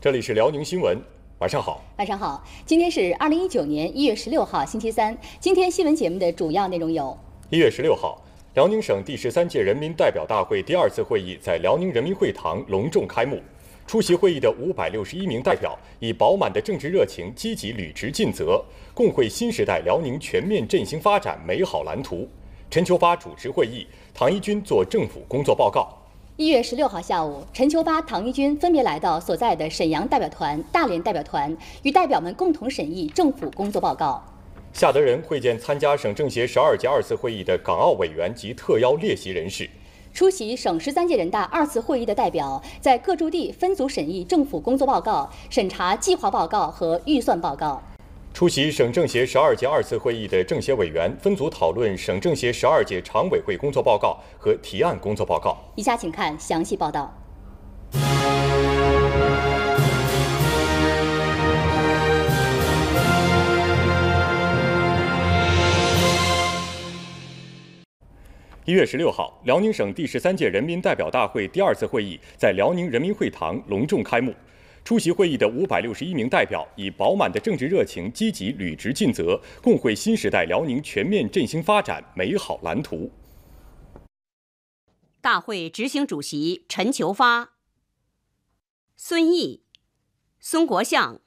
这里是辽宁新闻，晚上好，晚上好。今天是二零一九年一月十六号，星期三。今天新闻节目的主要内容有：一月十六号，辽宁省第十三届人民代表大会第二次会议在辽宁人民会堂隆重开幕。出席会议的五百六十一名代表以饱满的政治热情，积极履职尽责，共绘新时代辽宁全面振兴发展美好蓝图。陈秋发主持会议，唐一军作政府工作报告。一月十六号下午，陈秋发、唐一军分别来到所在的沈阳代表团、大连代表团，与代表们共同审议政府工作报告。夏德仁会见参加省政协十二届二次会议的港澳委员及特邀列席人士。出席省十三届人大二次会议的代表在各驻地分组审议政府工作报告、审查计划报告和预算报告。出席省政协十二届二次会议的政协委员分组讨论省政协十二届常委会工作报告和提案工作报告。以下请看详细报道。一月十六号，辽宁省第十三届人民代表大会第二次会议在辽宁人民会堂隆重开幕。出席会议的五百六十一名代表以饱满的政治热情，积极履职尽责，共绘新时代辽宁全面振兴发展美好蓝图。大会执行主席陈求发、孙毅、孙国相、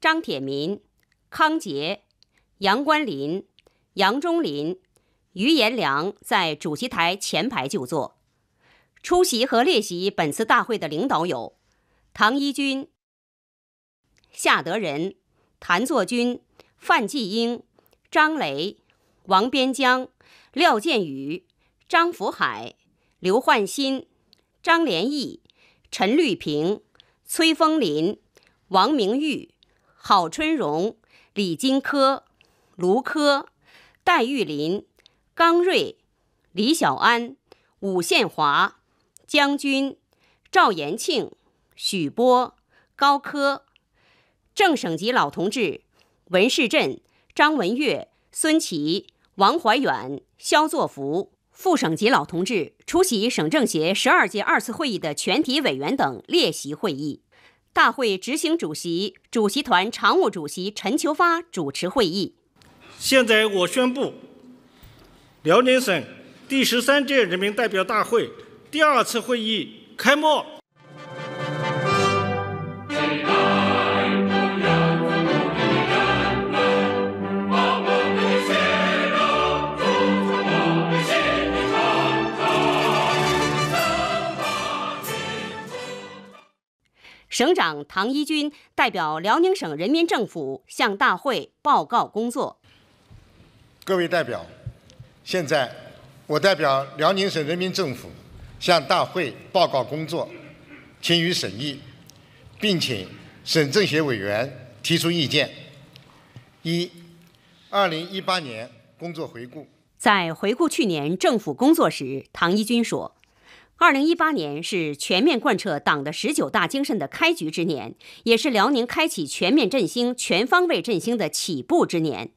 张铁民、康杰、杨关林、杨忠林、于延良在主席台前排就座。出席和列席本次大会的领导有唐一军。夏德仁、谭作军、范继英、张雷、王边江、廖建宇、张福海、刘焕新、张连义、陈绿平、崔风林、王明玉、郝春荣、李金科、卢科、戴玉林、刚瑞、李小安、武宪华、江军、赵延庆、许波、高科。正省级老同志文世镇、张文月、孙琦、王怀远、肖作福，副省级老同志出席省政协十二届二次会议的全体委员等列席会议。大会执行主席、主席团常务主席陈求发主持会议。现在我宣布，辽宁省第十三届人民代表大会第二次会议开幕。省长唐一军代表辽宁省人民政府向大会报告工作。各位代表，现在我代表辽宁省人民政府向大会报告工作，请予审议，并请省政协委员提出意见。一，二零一八年工作回顾。在回顾去年政府工作时，唐一军说。二零一八年是全面贯彻党的十九大精神的开局之年，也是辽宁开启全面振兴、全方位振兴的起步之年。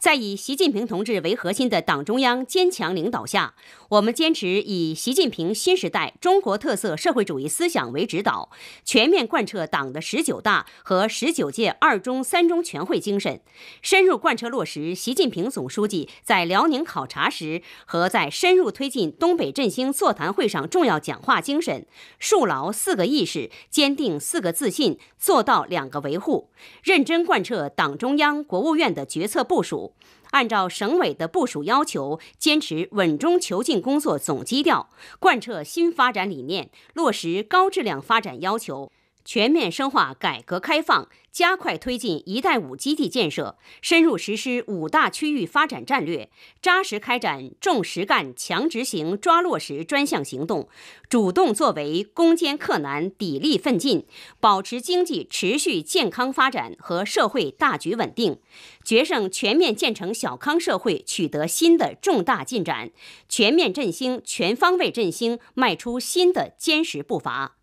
在以习近平同志为核心的党中央坚强领导下，我们坚持以习近平新时代中国特色社会主义思想为指导，全面贯彻党的十九大和十九届二中、三中全会精神，深入贯彻落实习近平总书记在辽宁考察时和在深入推进东北振兴座谈会上重要讲话精神，树牢四个意识，坚定四个自信，做到两个维护，认真贯彻党中央、国务院的决策部署。按照省委的部署要求，坚持稳中求进工作总基调，贯彻新发展理念，落实高质量发展要求。全面深化改革开放，加快推进“一带五”基地建设，深入实施五大区域发展战略，扎实开展重实干、强执行、抓落实专项行动，主动作为，攻坚克难，砥砺奋进，保持经济持续健康发展和社会大局稳定，决胜全面建成小康社会取得新的重大进展，全面振兴、全方位振兴迈出新的坚实步伐。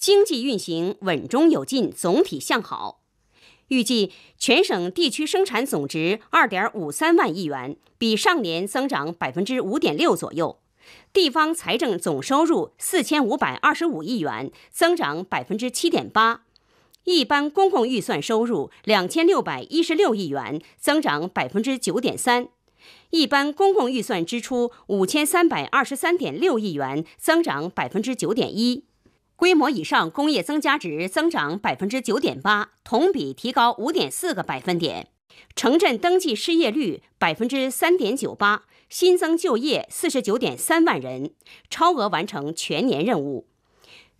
经济运行稳中有进，总体向好。预计全省地区生产总值二点五三万亿元，比上年增长百分之五点六左右。地方财政总收入四千五百二十五亿元，增长百分之七点八。一般公共预算收入两千六百一十六亿元，增长百分之九点三。一般公共预算支出五千三百二十三点六亿元，增长百分之九点一。规模以上工业增加值增长百分之九点八，同比提高五点四个百分点。城镇登记失业率百分之三点九八，新增就业四十九点三万人，超额完成全年任务。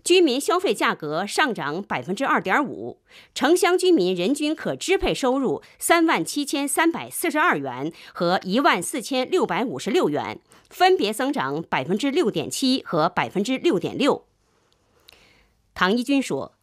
居民消费价格上涨百分之二点五，城乡居民人均可支配收入三万七千三百四十二元和一万四千六百五十六元，分别增长百分之六点七和百分之六点六。唐一军说：“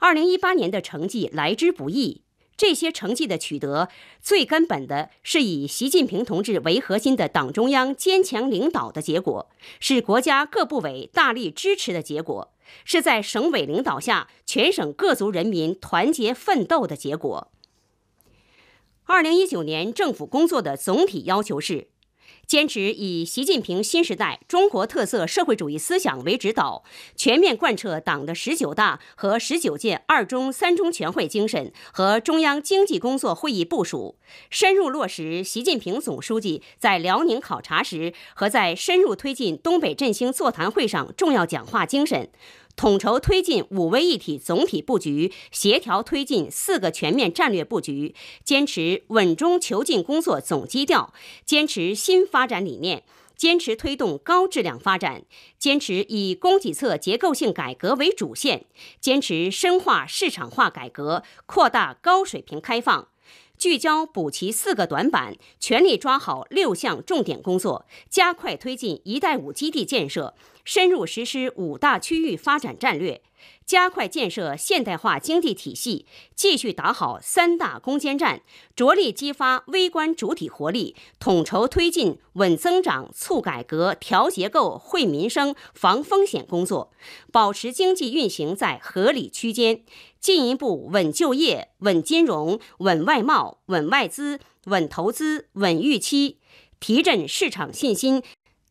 二零一八年的成绩来之不易，这些成绩的取得，最根本的是以习近平同志为核心的党中央坚强领导的结果，是国家各部委大力支持的结果，是在省委领导下全省各族人民团结奋斗的结果。二零一九年政府工作的总体要求是。”坚持以习近平新时代中国特色社会主义思想为指导，全面贯彻党的十九大和十九届二中、三中全会精神和中央经济工作会议部署，深入落实习近平总书记在辽宁考察时和在深入推进东北振兴座谈会上重要讲话精神。统筹推进“五位一体”总体布局，协调推进“四个全面”战略布局，坚持稳中求进工作总基调，坚持新发展理念，坚持推动高质量发展，坚持以供给侧结构性改革为主线，坚持深化市场化改革，扩大高水平开放，聚焦补齐四个短板，全力抓好六项重点工作，加快推进“一带五”基地建设。深入实施五大区域发展战略，加快建设现代化经济体系，继续打好三大攻坚战，着力激发微观主体活力，统筹推进稳增长、促改革、调结构、惠民生、防风险工作，保持经济运行在合理区间，进一步稳就业、稳金融、稳外贸、稳外资、稳投资、稳预期，提振市场信心。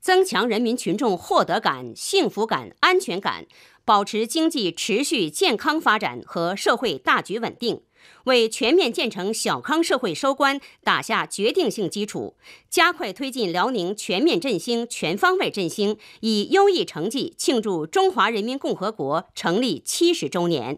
增强人民群众获得感、幸福感、安全感，保持经济持续健康发展和社会大局稳定，为全面建成小康社会收官打下决定性基础，加快推进辽宁全面振兴、全方位振兴，以优异成绩庆祝中华人民共和国成立七十周年。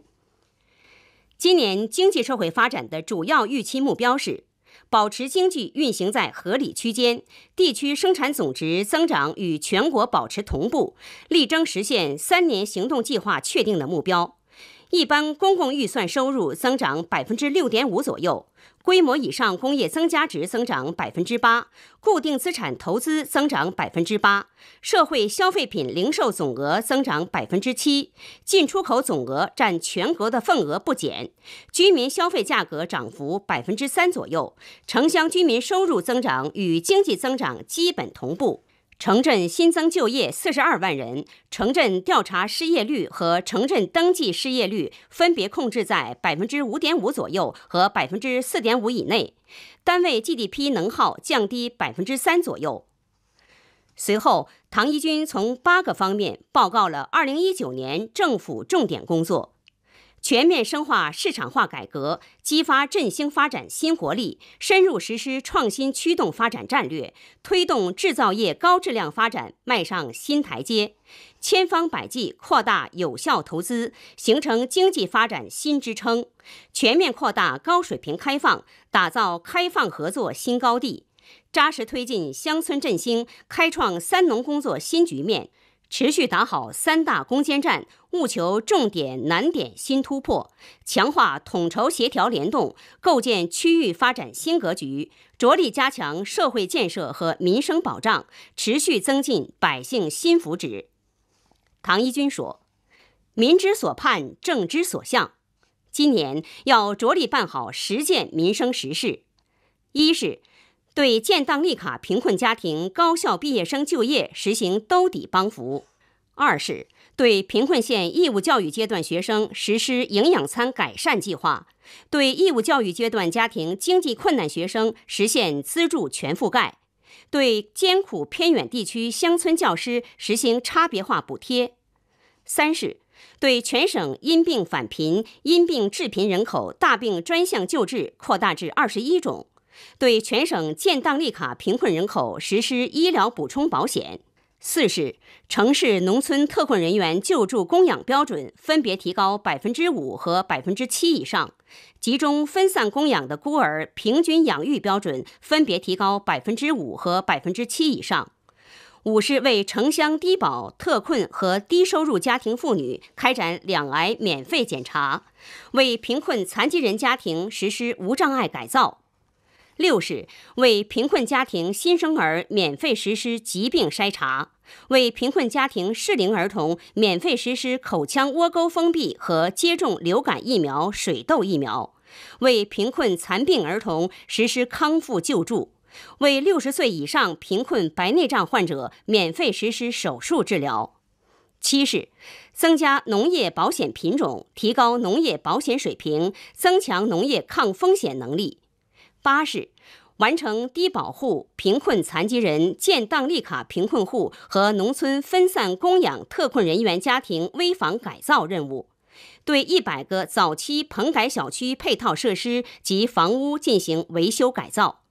今年经济社会发展的主要预期目标是。保持经济运行在合理区间，地区生产总值增长与全国保持同步，力争实现三年行动计划确定的目标。一般公共预算收入增长百分之六点五左右。规模以上工业增加值增长百分之八，固定资产投资增长百分之八，社会消费品零售总额增长百分之七，进出口总额占全国的份额不减，居民消费价格涨幅百分之三左右，城乡居民收入增长与经济增长基本同步。城镇新增就业四十二万人，城镇调查失业率和城镇登记失业率分别控制在百分之五点五左右和百分之四点五以内，单位 GDP 能耗降低百分之三左右。随后，唐一军从八个方面报告了二零一九年政府重点工作。全面深化市场化改革，激发振兴发展新活力；深入实施创新驱动发展战略，推动制造业高质量发展迈上新台阶；千方百计扩大有效投资，形成经济发展新支撑；全面扩大高水平开放，打造开放合作新高地；扎实推进乡村振兴，开创“三农”工作新局面。持续打好三大攻坚战，务求重点难点新突破，强化统筹协调联动，构建区域发展新格局，着力加强社会建设和民生保障，持续增进百姓新福祉。唐一军说：“民之所盼，政之所向。今年要着力办好十件民生实事，一是。”对建档立卡贫困家庭高校毕业生就业实行兜底帮扶；二是对贫困县义务教育阶段学生实施营养餐改善计划，对义务教育阶段家庭经济困难学生实现资助全覆盖；对艰苦偏远地区乡村教师实行差别化补贴；三是对全省因病返贫、因病致贫人口大病专项救治扩大至二十一种。对全省建档立卡贫困人口实施医疗补充保险。四是城市、农村特困人员救助供养标准分别提高百分之五和百分之七以上，集中分散供养的孤儿平均养育标准分别提高百分之五和百分之七以上。五是为城乡低保特困和低收入家庭妇女开展两癌免费检查，为贫困残疾人家庭实施无障碍改造。六是为贫困家庭新生儿免费实施疾病筛查，为贫困家庭适龄儿童免费实施口腔窝沟封闭和接种流感疫苗、水痘疫苗，为贫困残病儿童实施康复救助，为六十岁以上贫困白内障患者免费实施手术治疗。七是增加农业保险品种，提高农业保险水平，增强农业抗风险能力。八是完成低保户、贫困残疾人、建档立卡贫困户和农村分散供养特困人员家庭危房改造任务，对一百个早期棚改小区配套设施及房屋进行维修改造。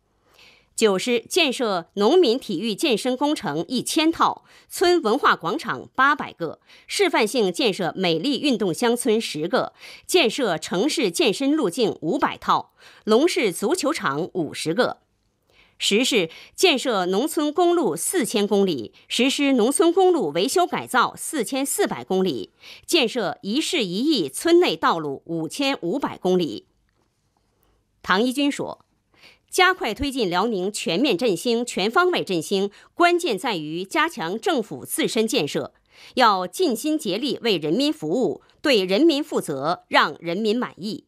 九是建设农民体育健身工程一千套，村文化广场八百个，示范性建设美丽运动乡村十个，建设城市健身路径五百套，龙市足球场五十个。十是建设农村公路四千公里，实施农村公路维修改造四千四百公里，建设一市一驿村内道路五千五百公里。唐一军说。加快推进辽宁全面振兴、全方位振兴，关键在于加强政府自身建设，要尽心竭力为人民服务，对人民负责，让人民满意。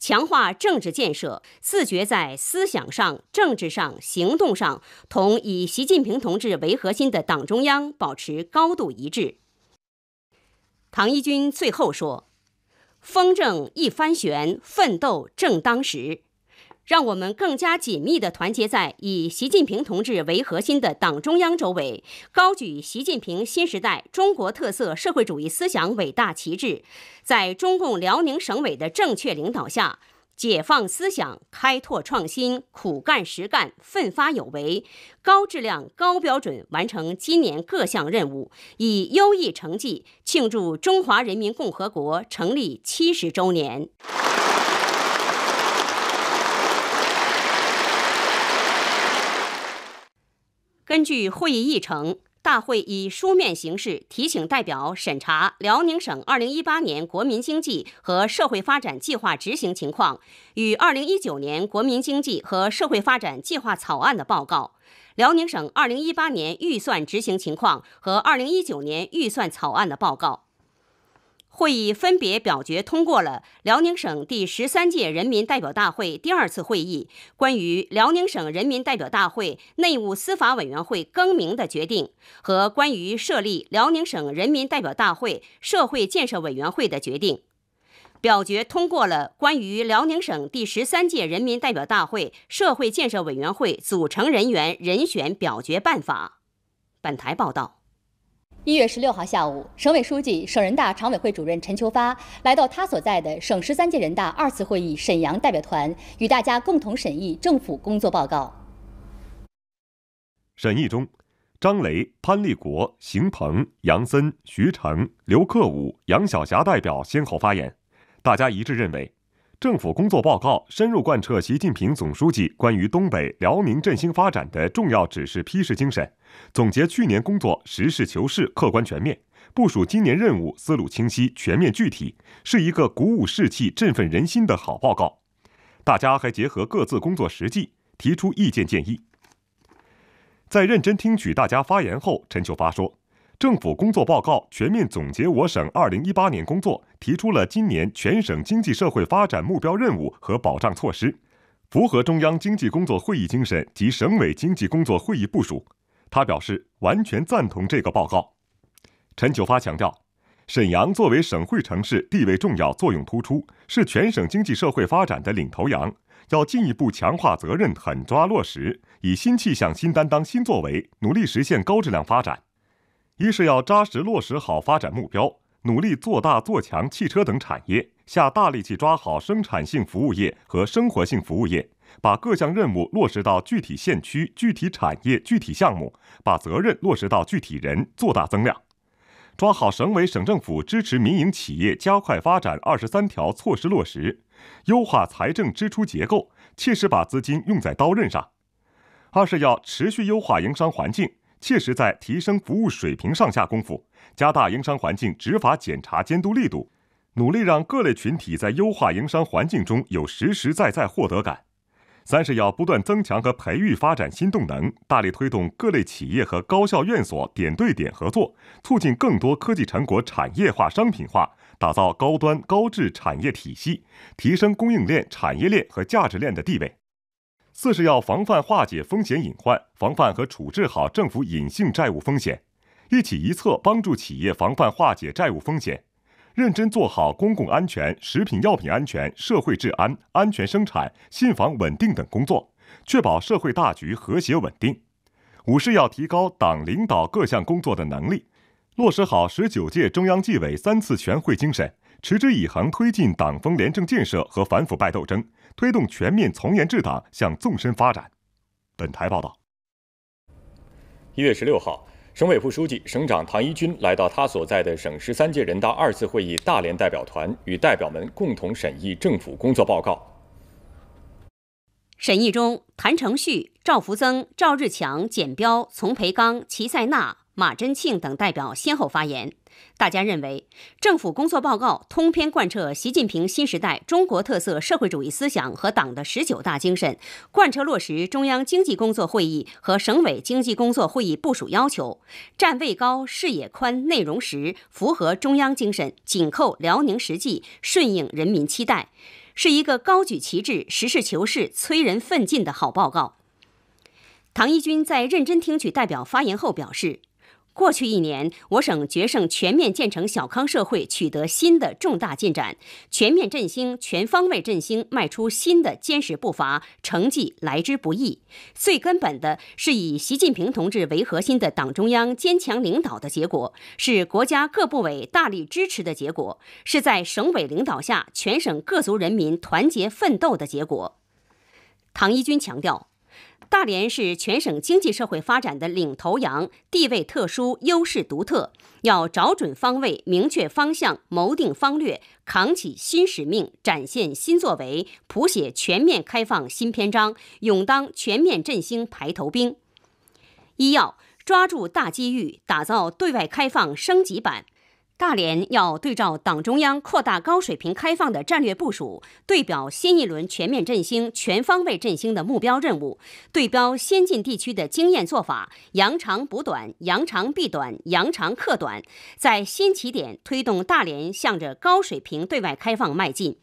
强化政治建设，自觉在思想上、政治上、行动上同以习近平同志为核心的党中央保持高度一致。唐一军最后说：“风筝一翻旋，奋斗正当时。”让我们更加紧密地团结在以习近平同志为核心的党中央周围，高举习近平新时代中国特色社会主义思想伟大旗帜，在中共辽宁省委的正确领导下，解放思想，开拓创新，苦干实干，奋发有为，高质量、高标准完成今年各项任务，以优异成绩庆祝中华人民共和国成立七十周年。根据会议议程，大会以书面形式提醒代表审查辽宁省2018年国民经济和社会发展计划执行情况与2019年国民经济和社会发展计划草案的报告，辽宁省2018年预算执行情况和2019年预算草案的报告。会议分别表决通过了辽宁省第十三届人民代表大会第二次会议关于辽宁省人民代表大会内务司法委员会更名的决定和关于设立辽宁省人民代表大会社会建设委员会的决定，表决通过了关于辽宁省第十三届人民代表大会社会建设委员会组成人员人选表决办法。本台报道。一月十六号下午，省委书记、省人大常委会主任陈求发来到他所在的省十三届人大二次会议沈阳代表团，与大家共同审议政府工作报告。审议中，张雷、潘立国、邢鹏、杨森、徐成、刘克武、杨晓霞代表先后发言，大家一致认为。政府工作报告深入贯彻习近平总书记关于东北辽宁振兴发展的重要指示批示精神，总结去年工作实事求是、客观全面，部署今年任务思路清晰、全面具体，是一个鼓舞士气、振奋人心的好报告。大家还结合各自工作实际提出意见建议。在认真听取大家发言后，陈求发说。政府工作报告全面总结我省2018年工作，提出了今年全省经济社会发展目标任务和保障措施，符合中央经济工作会议精神及省委经济工作会议部署。他表示完全赞同这个报告。陈久发强调，沈阳作为省会城市，地位重要，作用突出，是全省经济社会发展的领头羊，要进一步强化责任，狠抓落实，以新气象、新担当、新作为，努力实现高质量发展。一是要扎实落实好发展目标，努力做大做强汽车等产业，下大力气抓好生产性服务业和生活性服务业，把各项任务落实到具体县区、具体产业、具体项目，把责任落实到具体人，做大增量；抓好省委省政府支持民营企业加快发展二十三条措施落实，优化财政支出结构，切实把资金用在刀刃上。二是要持续优化营商环境。切实在提升服务水平上下功夫，加大营商环境执法检查监督力度，努力让各类群体在优化营商环境中有实实在在获得感。三是要不断增强和培育发展新动能，大力推动各类企业和高校院所点对点合作，促进更多科技成果产业化、商品化，打造高端高质产业体系，提升供应链、产业链和价值链的地位。四是要防范化解风险隐患，防范和处置好政府隐性债务风险，一起一策帮助企业防范化解债务风险，认真做好公共安全、食品药品安全、社会治安、安全生产、信访稳定等工作，确保社会大局和谐稳定。五是要提高党领导各项工作的能力，落实好十九届中央纪委三次全会精神。持之以恒推进党风廉政建设和反腐败斗争，推动全面从严治党向纵深发展。本台报道。一月十六号，省委副书记、省长唐一军来到他所在的省十三届人大二次会议大连代表团，与代表们共同审议政府工作报告。审议中，谭成旭、赵福增、赵日强、简彪、丛培刚、齐赛娜。马振庆等代表先后发言，大家认为政府工作报告通篇贯彻习近平新时代中国特色社会主义思想和党的十九大精神，贯彻落实中央经济工作会议和省委经济工作会议部署要求，站位高、视野宽、内容实，符合中央精神，紧扣辽宁实际，顺应人民期待，是一个高举旗帜、实事求是、催人奋进的好报告。唐一军在认真听取代表发言后表示。过去一年，我省决胜全面建成小康社会取得新的重大进展，全面振兴、全方位振兴迈出新的坚实步伐，成绩来之不易。最根本的是以习近平同志为核心的党中央坚强领导的结果，是国家各部委大力支持的结果，是在省委领导下全省各族人民团结奋斗的结果。唐一军强调。大连是全省经济社会发展的领头羊，地位特殊，优势独特。要找准方位，明确方向，谋定方略，扛起新使命，展现新作为，谱写全面开放新篇章，勇当全面振兴排头兵。一要抓住大机遇，打造对外开放升级版。大连要对照党中央扩大高水平开放的战略部署，对标新一轮全面振兴、全方位振兴的目标任务，对标先进地区的经验做法，扬长补短、扬长避短、扬长克短，在新起点推动大连向着高水平对外开放迈进。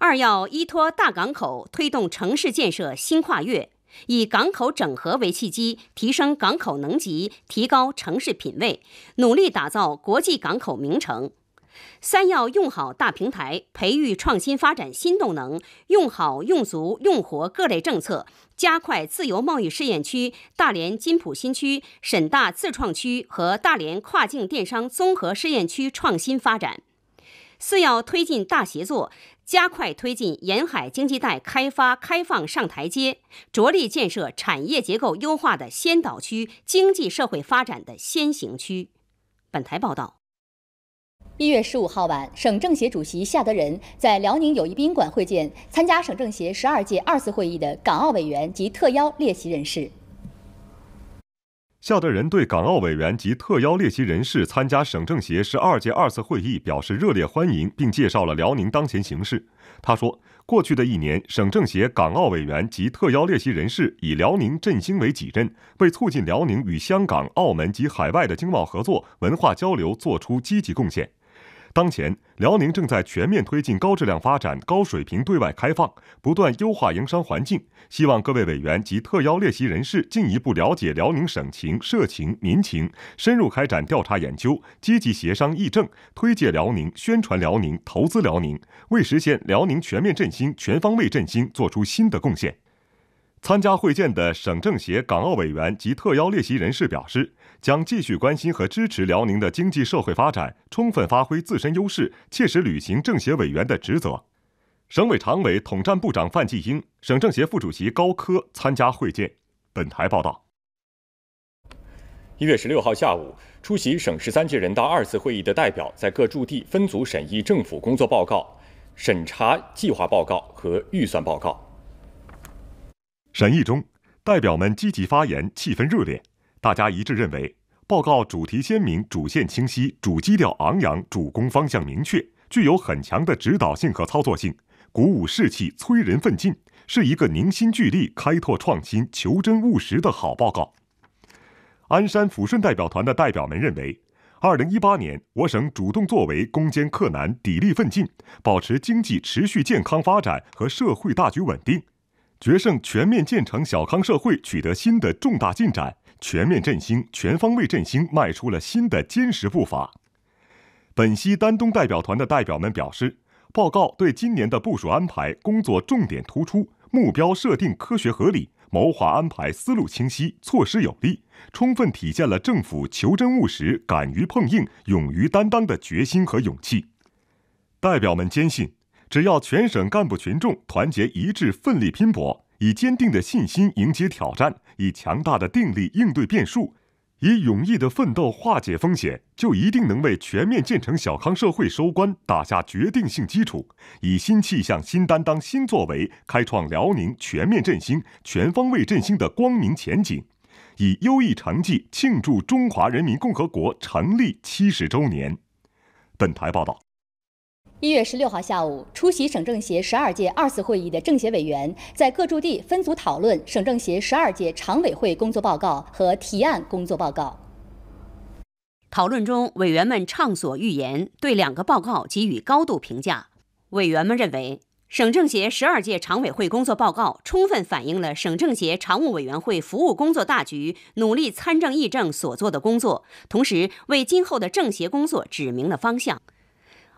二要依托大港口推动城市建设新跨越。以港口整合为契机，提升港口能级，提高城市品位，努力打造国际港口名城。三要用好大平台，培育创新发展新动能，用好用足用活各类政策，加快自由贸易试验区、大连金浦新区、沈大自创区和大连跨境电商综合试验区创新发展。四要推进大协作，加快推进沿海经济带开发开放上台阶，着力建设产业结构优化的先导区、经济社会发展的先行区。本台报道。一月十五号晚，省政协主席夏德仁在辽宁友谊宾馆会见参加省政协十二届二次会议的港澳委员及特邀列席人士。夏德仁对港澳委员及特邀列席人士参加省政协十二届二次会议表示热烈欢迎，并介绍了辽宁当前形势。他说，过去的一年，省政协港澳委员及特邀列席人士以辽宁振兴为己任，为促进辽宁与香港、澳门及海外的经贸合作、文化交流作出积极贡献。当前，辽宁正在全面推进高质量发展、高水平对外开放，不断优化营商环境。希望各位委员及特邀列席人士进一步了解辽宁省情、社情、民情，深入开展调查研究，积极协商议政，推介辽宁、宣传辽宁、投资辽宁，为实现辽宁全面振兴、全方位振兴做出新的贡献。参加会见的省政协港澳委员及特邀列席人士表示。将继续关心和支持辽宁的经济社会发展，充分发挥自身优势，切实履行政协委员的职责。省委常委、统战部长范继英，省政协副主席高科参加会见。本台报道。一月十六号下午，出席省十三届人大二次会议的代表在各驻地分组审议政府工作报告、审查计划报告和预算报告。审议中，代表们积极发言，气氛热烈。大家一致认为，报告主题鲜明，主线清晰，主基调昂扬，主攻方向明确，具有很强的指导性和操作性，鼓舞士气，催人奋进，是一个凝心聚力、开拓创新、求真务实的好报告。鞍山、抚顺代表团的代表们认为，二零一八年我省主动作为，攻坚克难，砥砺奋进，保持经济持续健康发展和社会大局稳定，决胜全面建成小康社会取得新的重大进展。全面振兴、全方位振兴迈出了新的坚实步伐。本溪、丹东代表团的代表们表示，报告对今年的部署安排工作重点突出，目标设定科学合理，谋划安排思路清晰，措施有力，充分体现了政府求真务实、敢于碰硬、勇于担当的决心和勇气。代表们坚信，只要全省干部群众团结一致、奋力拼搏，以坚定的信心迎接挑战。以强大的定力应对变数，以勇毅的奋斗化解风险，就一定能为全面建成小康社会收官打下决定性基础；以新气象、新担当、新作为，开创辽宁全面振兴、全方位振兴的光明前景；以优异成绩庆祝中华人民共和国成立七十周年。本台报道。一月十六号下午，出席省政协十二届二次会议的政协委员在各驻地分组讨论省政协十二届常委会工作报告和提案工作报告。讨论中，委员们畅所欲言，对两个报告给予高度评价。委员们认为，省政协十二届常委会工作报告充分反映了省政协常务委员会服务工作大局、努力参政议政所做的工作，同时为今后的政协工作指明了方向。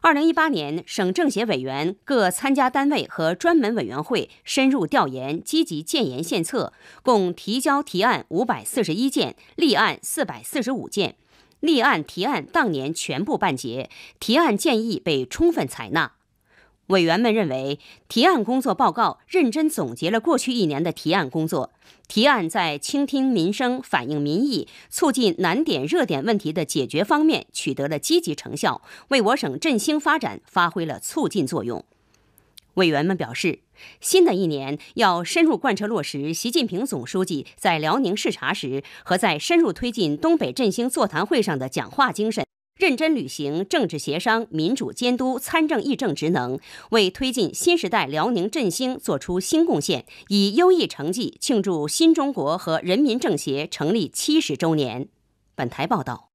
二零一八年，省政协委员各参加单位和专门委员会深入调研，积极建言献策，共提交提案五百四十一件，立案四百四十五件，立案提案当年全部办结，提案建议被充分采纳。委员们认为，提案工作报告认真总结了过去一年的提案工作，提案在倾听民生、反映民意、促进难点热点问题的解决方面取得了积极成效，为我省振兴发展发挥了促进作用。委员们表示，新的一年要深入贯彻落实习近平总书记在辽宁视察时和在深入推进东北振兴座谈会上的讲话精神。认真履行政治协商、民主监督、参政议政职能，为推进新时代辽宁振兴作出新贡献，以优异成绩庆祝新中国和人民政协成立七十周年。本台报道。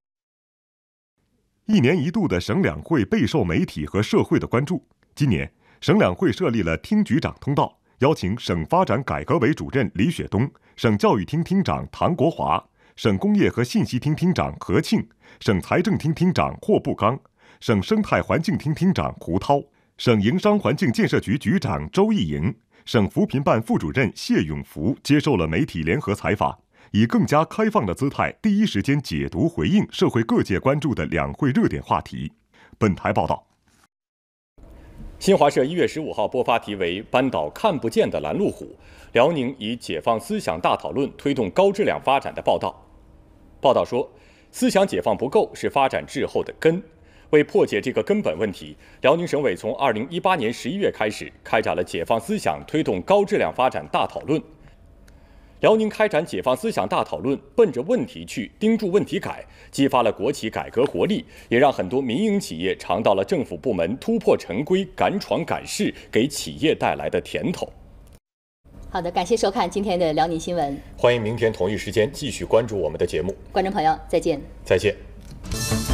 一年一度的省两会备受媒体和社会的关注。今年省两会设立了厅局长通道，邀请省发展改革委主任李雪东、省教育厅厅长唐国华。省工业和信息厅厅长何庆、省财政厅厅长霍步刚、省生态环境厅厅长胡涛、省营商环境建设局局长周义莹、省扶贫办副主任谢永福接受了媒体联合采访，以更加开放的姿态，第一时间解读回应社会各界关注的两会热点话题。本台报道。新华社一月十五号播发题为《扳倒看不见的拦路虎：辽宁以解放思想大讨论推动高质量发展的报道》。报道说，思想解放不够是发展滞后的根。为破解这个根本问题，辽宁省委从二零一八年十一月开始开展了解放思想推动高质量发展大讨论。辽宁开展解放思想大讨论，奔着问题去，盯住问题改，激发了国企改革活力，也让很多民营企业尝到了政府部门突破陈规、敢闯敢试给企业带来的甜头。好的，感谢收看今天的辽宁新闻。欢迎明天同一时间继续关注我们的节目。观众朋友，再见。再见。